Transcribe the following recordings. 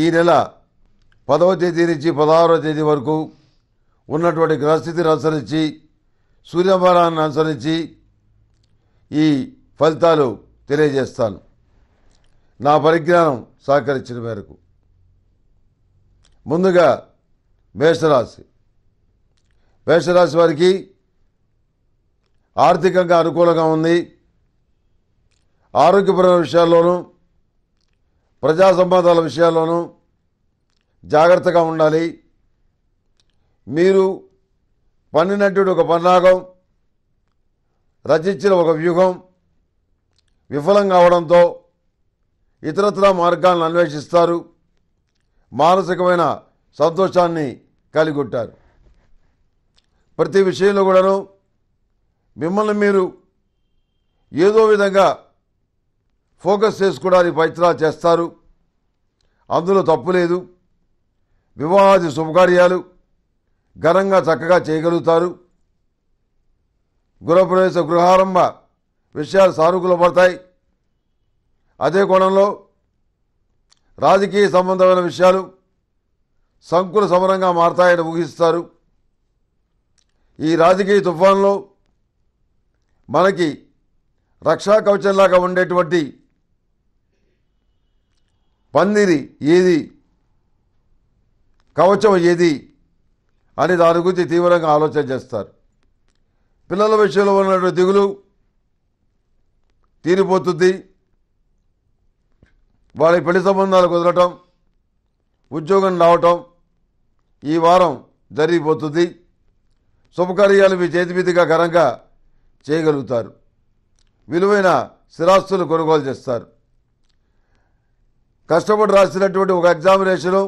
ఈ నెల పదవ తేదీ నుంచి పదహారవ తేదీ వరకు ఉన్నటువంటి గ్రహస్థితిని అనుసరించి సూర్యభారాన్ని అనుసరించి ఈ ఫలితాలు తెలియజేస్తాను నా పరిజ్ఞానం సహకరించిన మేరకు ముందుగా మేషరాశి మేషరాశి వారికి ఆర్థికంగా అనుకూలంగా ఉంది ఆరోగ్యపరమైన విషయాల్లోనూ ప్రజా సంబంధాల విషయాల్లోనూ జాగ్రత్తగా ఉండాలి మీరు పన్నినట్టుడు ఒక పన్నాగం రచించిన ఒక వ్యూహం విఫలం కావడంతో ఇతరత్ర మార్గాలను అన్వేషిస్తారు మానసికమైన సంతోషాన్ని కలిగొట్టారు ప్రతి విషయంలో కూడాను మిమ్మల్ని మీరు ఏదో విధంగా ఫోకస్ చేసుకోవడానికి ప్రయత్నాలు చేస్తారు అందులో తప్పు లేదు వివాహాది శుభకార్యాలు ఘనంగా చక్కగా చేయగలుగుతారు గృహప్రవేశ గృహారంభ విషయాలు సానుకూల పడతాయి అదే కోణంలో రాజకీయ సంబంధమైన విషయాలు సంకుల సమరంగా మారతాయని ఊహిస్తారు ఈ రాజకీయ తుఫాన్లో మనకి రక్షా కవచంలాగా ఉండేటువంటి పందిరి ఏది కవచం ఏది అని దాని గురించి తీవ్రంగా ఆలోచన చేస్తారు పిల్లల విషయంలో ఉన్నటువంటి దిగులు తీరిపోతుంది వారి పెళ్లి సంబంధాలు కుదరటం ఉద్యోగం రావటం ఈ వారం జరిగిపోతుంది శుభకార్యాలు మీ చేతిమీదిగా ఘనంగా చేయగలుగుతారు విలువైన స్థిరాస్తులు కొనుగోలు చేస్తారు కష్టపడి రాసినటువంటి ఒక ఎగ్జామినేషను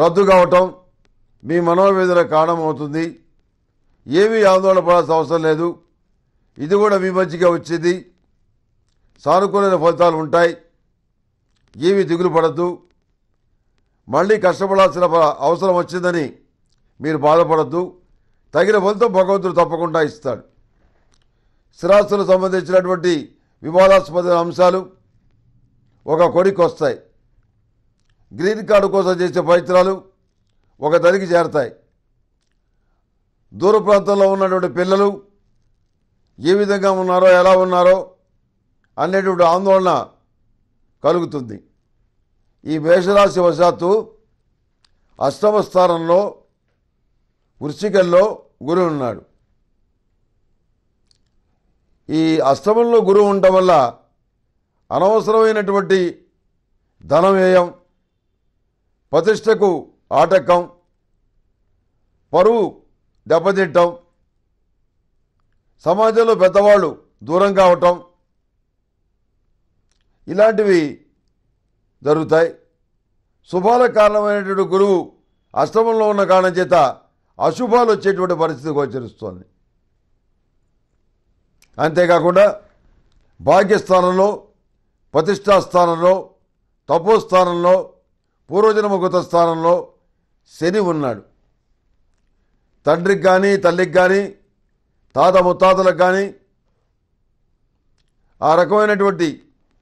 రద్దు కావటం మీ మనోవేదన కారణమవుతుంది ఏమీ ఆందోళన పడాల్సిన అవసరం లేదు ఇది కూడా మీ మంచిగా వచ్చింది సానుకూలమైన ఫలితాలు ఉంటాయి ఏమీ దిగులు పడద్దు మళ్ళీ కష్టపడాల్సిన అవసరం వచ్చిందని మీరు బాధపడద్దు తగిన ఫలితం భగవంతుడు తప్పకుండా ఇస్తాడు స్థిరాస్తులకు సంబంధించినటువంటి వివాదాస్పద అంశాలు ఒక కొడుకు వస్తాయి గ్రీన్ కార్డు కోసం చేసే పవిత్రాలు ఒక దరికి చేరతాయి దూర ప్రాంతంలో ఉన్నటువంటి పిల్లలు ఏ విధంగా ఉన్నారో ఎలా ఉన్నారో అనేటువంటి ఆందోళన కలుగుతుంది ఈ మేషరాశి వశాత్తు అష్టమ స్థానంలో వృశ్చికంలో గురువు ఉన్నాడు ఈ అష్టమంలో గురువు ఉండటం వల్ల అనవసరమైనటువంటి ధన వ్యయం ప్రతిష్టకు ఆటకం పరువు దెబ్బతింటం సమాజంలో పెద్దవాళ్ళు దూరం కావటం ఇలాంటివి జరుగుతాయి శుభాల కారణమైనటువంటి గురువు అష్టమంలో ఉన్న కారణం చేత అశుభాలు వచ్చేటువంటి పరిస్థితి గోచరిస్తోంది అంతేకాకుండా భాగ్యస్థానంలో ప్రతిష్టా స్థానంలో తపోస్థానంలో పూర్వజన్మగత స్థానంలో శని ఉన్నాడు తండ్రికి కానీ తల్లికి కానీ తాత ముత్తాతలకు కానీ ఆ రకమైనటువంటి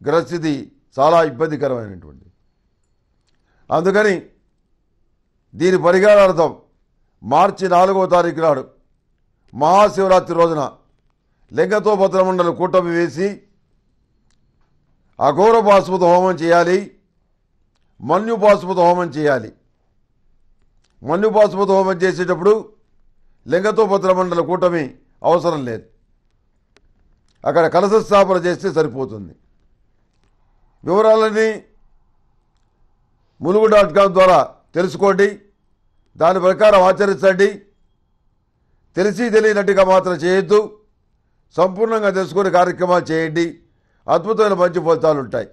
గ్రహస్థితి చాలా ఇబ్బందికరమైనటువంటి అందుకని దీని పరిహారార్థం మార్చి నాలుగవ తారీఖు నాడు మహాశివరాత్రి రోజున లింగతో భద్రమండలి కూటమి వేసి అఘోర బాసుపత హోమం చేయాలి మన్యు బాసుపత హోమం చేయాలి మన్యు బాసుపత హోమం చేసేటప్పుడు లింగతో భద్రమండల కూటమి అవసరం లేదు అక్కడ కలశ స్థాపన చేస్తే సరిపోతుంది వివరాలన్నీ ములుగు డాట్ కామ్ ద్వారా తెలుసుకోండి దాని ప్రకారం ఆచరించండి తెలిసి తెలియనట్టుగా మాత్రం చేయొద్దు సంపూర్ణంగా తెలుసుకునే కార్యక్రమాలు చేయండి అద్భుతమైన మంచి ఫలితాలు ఉంటాయి